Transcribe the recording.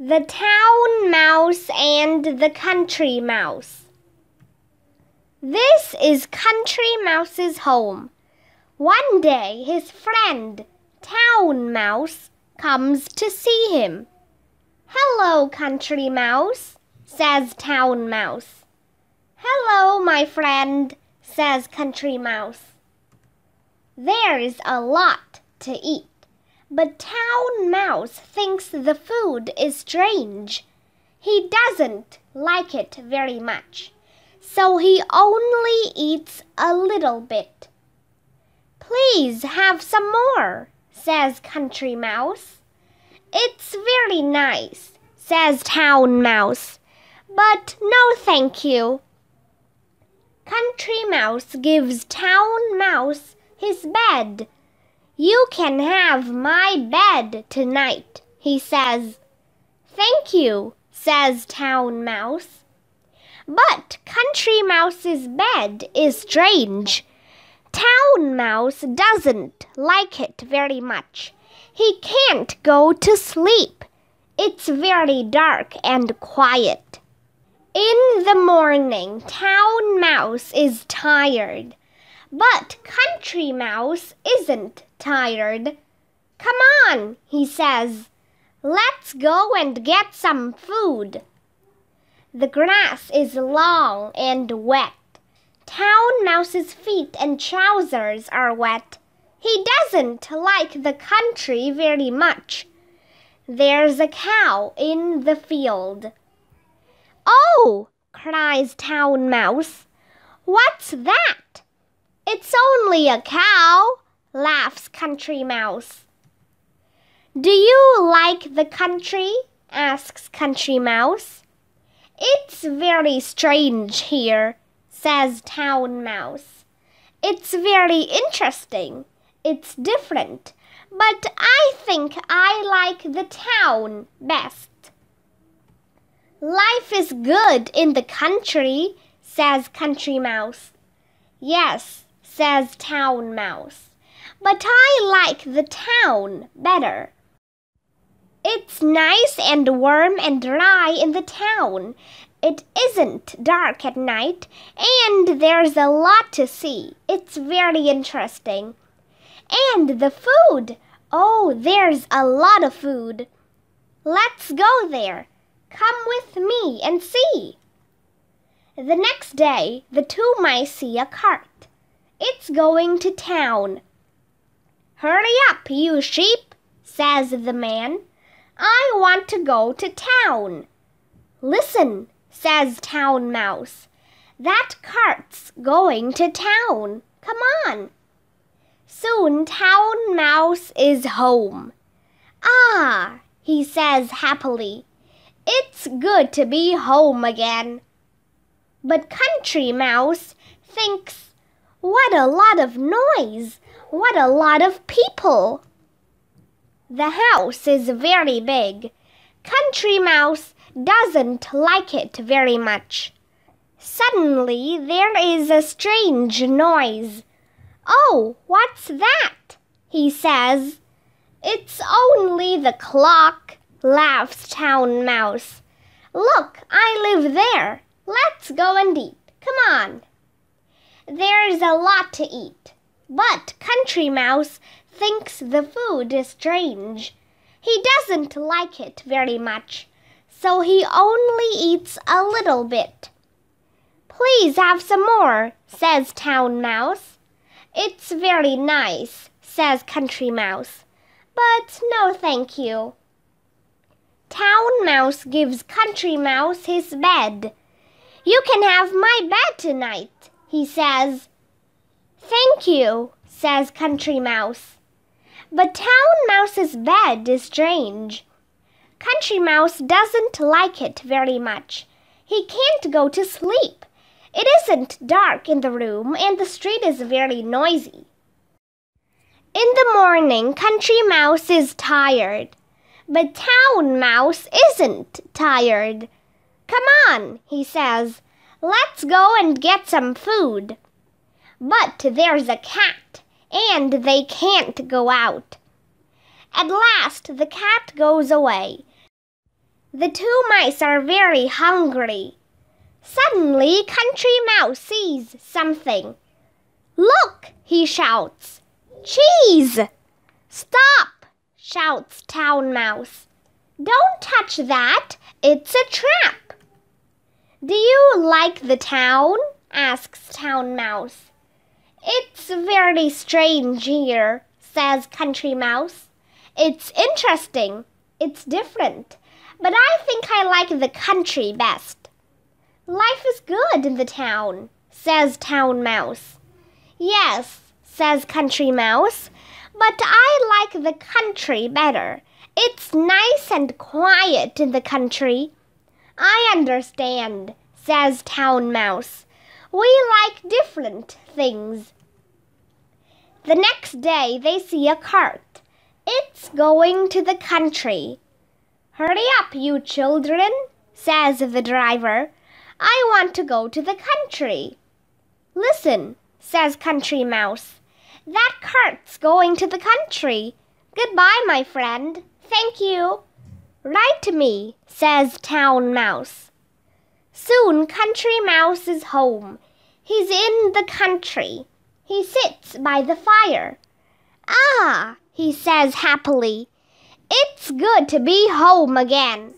The Town Mouse and the Country Mouse. This is Country Mouse's home. One day, his friend, Town Mouse, comes to see him. Hello, Country Mouse, says Town Mouse. Hello, my friend, says Country Mouse. There's a lot to eat. But Town Mouse thinks the food is strange. He doesn't like it very much, so he only eats a little bit. Please have some more, says Country Mouse. It's very nice, says Town Mouse, but no thank you. Country Mouse gives Town Mouse his bed you can have my bed tonight, he says. Thank you, says Town Mouse. But Country Mouse's bed is strange. Town Mouse doesn't like it very much. He can't go to sleep. It's very dark and quiet. In the morning, Town Mouse is tired. But Country Mouse isn't tired. Come on, he says. Let's go and get some food. The grass is long and wet. Town Mouse's feet and trousers are wet. He doesn't like the country very much. There's a cow in the field. Oh, cries Town Mouse. What's that? It's only a cow, laughs Country Mouse. Do you like the country? asks Country Mouse. It's very strange here, says Town Mouse. It's very interesting. It's different. But I think I like the town best. Life is good in the country, says Country Mouse. Yes, says Town Mouse. But I like the town better. It's nice and warm and dry in the town. It isn't dark at night, and there's a lot to see. It's very interesting. And the food! Oh, there's a lot of food. Let's go there. Come with me and see. The next day, the two mice see a cart. It's going to town. Hurry up, you sheep, says the man. I want to go to town. Listen, says Town Mouse. That cart's going to town. Come on. Soon Town Mouse is home. Ah, he says happily. It's good to be home again. But Country Mouse thinks what a lot of noise! What a lot of people! The house is very big. Country Mouse doesn't like it very much. Suddenly, there is a strange noise. Oh, what's that? he says. It's only the clock, laughs Town Mouse. Look, I live there. Let's go and eat. Come on there's a lot to eat. But Country Mouse thinks the food is strange. He doesn't like it very much, so he only eats a little bit. Please have some more, says Town Mouse. It's very nice, says Country Mouse, but no thank you. Town Mouse gives Country Mouse his bed. You can have my bed tonight, he says. Thank you, says Country Mouse. But Town Mouse's bed is strange. Country Mouse doesn't like it very much. He can't go to sleep. It isn't dark in the room, and the street is very noisy. In the morning, Country Mouse is tired. But Town Mouse isn't tired. Come on, he says. Let's go and get some food. But there's a cat, and they can't go out. At last, the cat goes away. The two mice are very hungry. Suddenly, Country Mouse sees something. Look, he shouts. Cheese! Stop, shouts Town Mouse. Don't touch that, it's a trap like the town? asks Town Mouse. It's very strange here, says Country Mouse. It's interesting. It's different. But I think I like the country best. Life is good in the town, says Town Mouse. Yes, says Country Mouse, but I like the country better. It's nice and quiet in the country. I understand, says Town Mouse. We like different things. The next day, they see a cart. It's going to the country. Hurry up, you children, says the driver. I want to go to the country. Listen, says Country Mouse. That cart's going to the country. Goodbye, my friend. Thank you. Write to me, says Town Mouse. Soon Country Mouse is home. He's in the country. He sits by the fire. Ah, he says happily, it's good to be home again.